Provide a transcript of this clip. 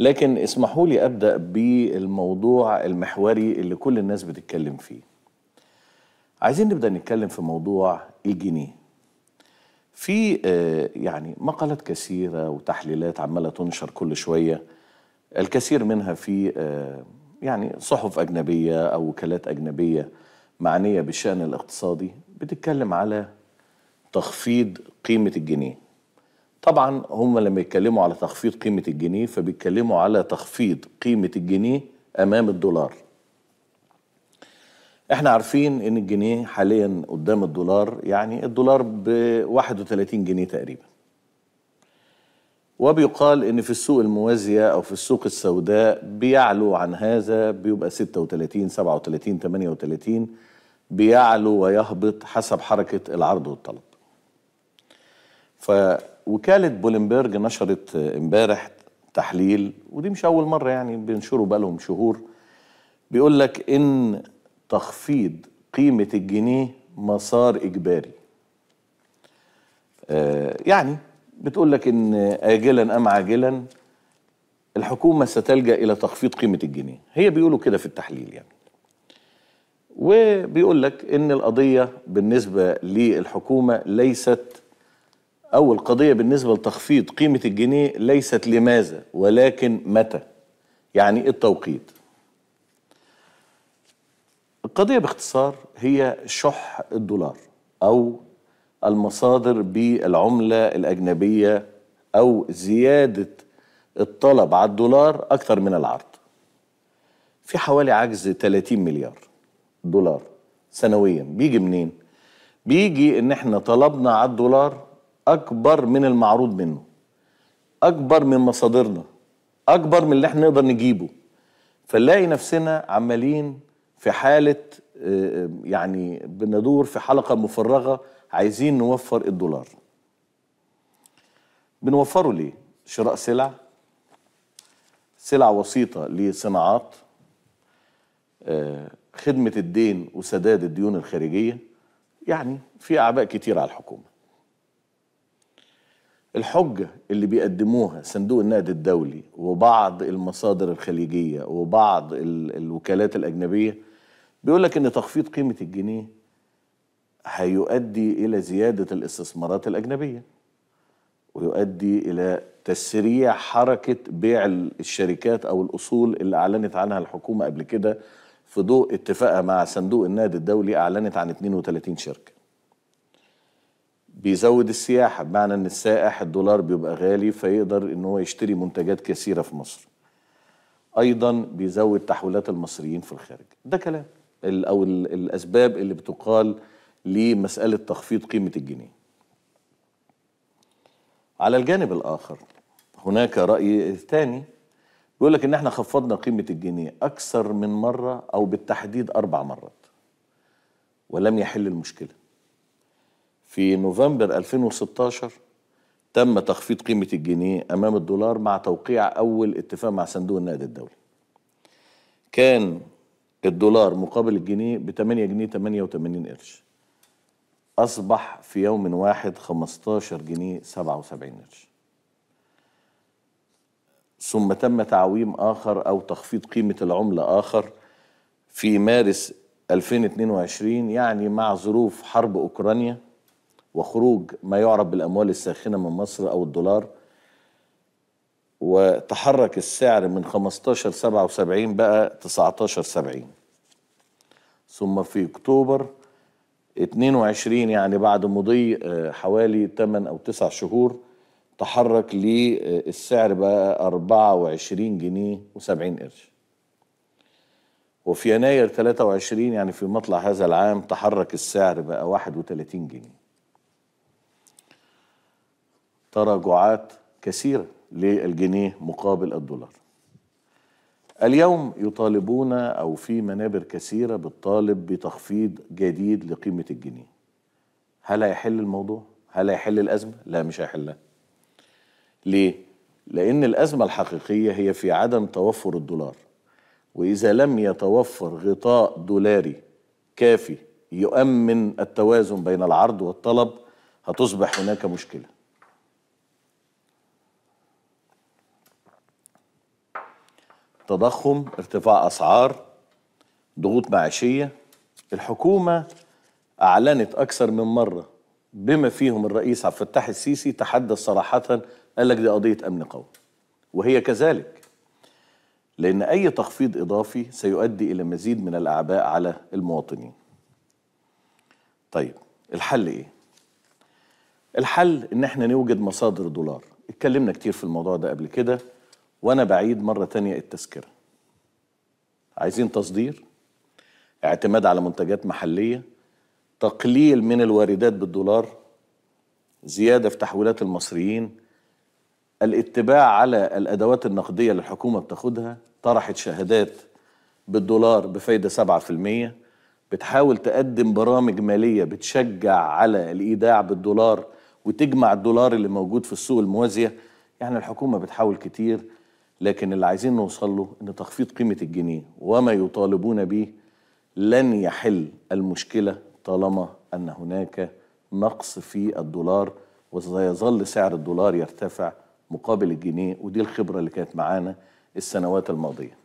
لكن اسمحوا لي ابدا بالموضوع المحوري اللي كل الناس بتتكلم فيه. عايزين نبدا نتكلم في موضوع الجنيه. في آه، يعني مقالات كثيره وتحليلات عماله تنشر كل شويه الكثير منها في آه، يعني صحف اجنبيه او وكالات اجنبيه معنيه بالشان الاقتصادي بتتكلم على تخفيض قيمه الجنيه. طبعا هم لما يتكلموا على تخفيض قيمة الجنيه فبيتكلموا على تخفيض قيمة الجنيه أمام الدولار احنا عارفين ان الجنيه حاليا قدام الدولار يعني الدولار ب 31 جنيه تقريبا وبيقال ان في السوق الموازية او في السوق السوداء بيعلو عن هذا بيبقى 36 37 38 بيعلو ويهبط حسب حركة العرض والطلب ف وكالة بولنبرج نشرت امبارح تحليل ودي مش أول مرة يعني بينشروا بقالهم شهور بيقول لك إن تخفيض قيمة الجنيه مسار إجباري آه يعني بتقول لك إن آجلا أم عاجلا الحكومة ستلجأ إلى تخفيض قيمة الجنيه هي بيقولوا كده في التحليل يعني وبيقول لك إن القضية بالنسبة للحكومة ليست أول قضية بالنسبة لتخفيض قيمة الجنيه ليست لماذا ولكن متى يعني التوقيت القضية باختصار هي شح الدولار أو المصادر بالعملة الأجنبية أو زيادة الطلب على الدولار أكثر من العرض في حوالي عجز 30 مليار دولار سنويا بيجي منين؟ بيجي ان احنا طلبنا على الدولار اكبر من المعروض منه اكبر من مصادرنا اكبر من اللي احنا نقدر نجيبه فنلاقي نفسنا عمالين في حاله آه، آه، يعني بندور في حلقه مفرغه عايزين نوفر الدولار بنوفره ليه شراء سلع سلع وسيطه لصناعات آه، خدمه الدين وسداد الديون الخارجيه يعني في اعباء كتير على الحكومه الحجة اللي بيقدموها صندوق النقد الدولي وبعض المصادر الخليجية وبعض الوكالات الأجنبية بيقول لك إن تخفيض قيمة الجنيه هيؤدي إلى زيادة الاستثمارات الأجنبية ويؤدي إلى تسريع حركة بيع الشركات أو الأصول اللي أعلنت عنها الحكومة قبل كده في ضوء اتفاقها مع صندوق النقد الدولي أعلنت عن 32 شركة بيزود السياحه بمعنى ان السائح الدولار بيبقى غالي فيقدر ان هو يشتري منتجات كثيره في مصر ايضا بيزود تحويلات المصريين في الخارج ده كلام او الاسباب اللي بتقال لمساله تخفيض قيمه الجنيه على الجانب الاخر هناك راي ثاني بيقول لك ان احنا خفضنا قيمه الجنيه اكثر من مره او بالتحديد اربع مرات ولم يحل المشكله في نوفمبر 2016 تم تخفيض قيمة الجنيه أمام الدولار مع توقيع أول اتفاق مع صندوق النقد الدولي كان الدولار مقابل الجنيه ب 8 جنيه 88 قرش أصبح في يوم واحد 15 جنيه 77 قرش ثم تم تعويم آخر أو تخفيض قيمة العملة آخر في مارس 2022 يعني مع ظروف حرب أوكرانيا وخروج ما يعرف بالأموال الساخنة من مصر أو الدولار وتحرك السعر من 15.77 بقى 19.70 ثم في أكتوبر 22 يعني بعد مضي آه، حوالي 8 أو 9 شهور تحرك للسعر آه، بقى 24 جنيه و70 قرش وفي يناير 23 يعني في مطلع هذا العام تحرك السعر بقى 31 جنيه تراجعات كثيرة للجنيه مقابل الدولار اليوم يطالبون أو في منابر كثيرة بتطالب بتخفيض جديد لقيمة الجنيه هل هيحل الموضوع؟ هل هيحل الأزمة؟ لا مش هيحلها ليه؟ لأن الأزمة الحقيقية هي في عدم توفر الدولار وإذا لم يتوفر غطاء دولاري كافي يؤمن التوازن بين العرض والطلب هتصبح هناك مشكله تضخم ارتفاع أسعار ضغوط معيشية الحكومة أعلنت أكثر من مرة بما فيهم الرئيس عبد الفتاح السيسي تحدث صراحة قال لك دي قضية أمن قومي وهي كذلك لأن أي تخفيض إضافي سيؤدي إلى مزيد من الأعباء على المواطنين طيب الحل إيه؟ الحل إن إحنا نوجد مصادر دولار اتكلمنا كتير في الموضوع ده قبل كده وانا بعيد مرة تانية التذكرة عايزين تصدير اعتماد على منتجات محلية تقليل من الواردات بالدولار زيادة في تحويلات المصريين الاتباع على الأدوات النقدية اللي الحكومة بتاخدها طرحت شهادات بالدولار بفايدة 7% بتحاول تقدم برامج مالية بتشجع على الإيداع بالدولار وتجمع الدولار اللي موجود في السوق الموازية يعني الحكومة بتحاول كتير لكن اللي عايزين نوصل له ان تخفيض قيمه الجنيه وما يطالبون به لن يحل المشكله طالما ان هناك نقص في الدولار وسيظل سعر الدولار يرتفع مقابل الجنيه ودي الخبره اللي كانت معانا السنوات الماضيه